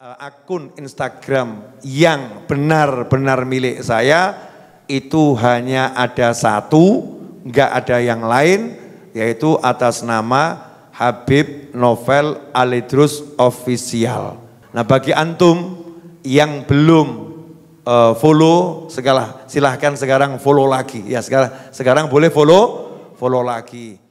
Eh, akun Instagram yang benar-benar milik saya itu hanya ada satu, nggak ada yang lain, yaitu atas nama Habib Novel Alidrus Official. Nah bagi antum yang belum uh, follow, segala silahkan sekarang follow lagi. Ya sekarang sekarang boleh follow, follow lagi.